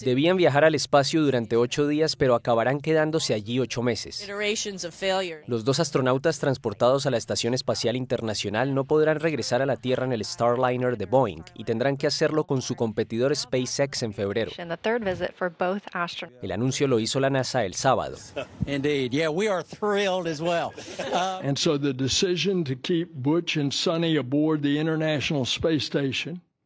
Debían viajar al espacio durante ocho días, pero acabarán quedándose allí ocho meses. Los dos astronautas transportados a la Estación Espacial Internacional no podrán regresar a la Tierra en el Starliner de Boeing y tendrán que hacerlo con su competidor SpaceX en febrero. El anuncio lo hizo la NASA el sábado.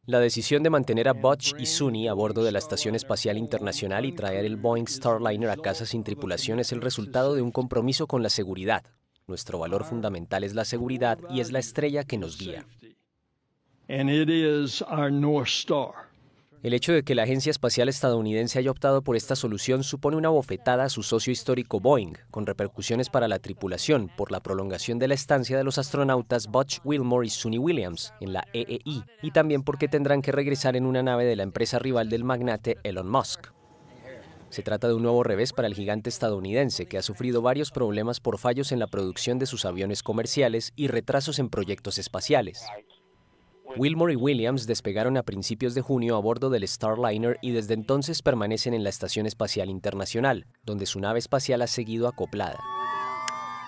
La decisión de mantener a Butch y Sunny a bordo de la Estación Espacial Internacional y traer el Boeing Starliner a casa sin tripulación es el resultado de un compromiso con la seguridad. Nuestro valor ah, fundamental es la seguridad y es la estrella que nos guía. El hecho de que la Agencia Espacial Estadounidense haya optado por esta solución supone una bofetada a su socio histórico Boeing, con repercusiones para la tripulación por la prolongación de la estancia de los astronautas Butch Wilmore y Sunny Williams en la EEI, y también porque tendrán que regresar en una nave de la empresa rival del magnate Elon Musk. Se trata de un nuevo revés para el gigante estadounidense, que ha sufrido varios problemas por fallos en la producción de sus aviones comerciales y retrasos en proyectos espaciales. Wilmore y Williams despegaron a principios de junio a bordo del Starliner y desde entonces permanecen en la Estación Espacial Internacional, donde su nave espacial ha seguido acoplada.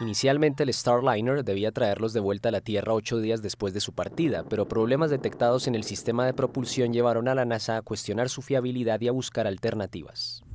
Inicialmente el Starliner debía traerlos de vuelta a la Tierra ocho días después de su partida, pero problemas detectados en el sistema de propulsión llevaron a la NASA a cuestionar su fiabilidad y a buscar alternativas.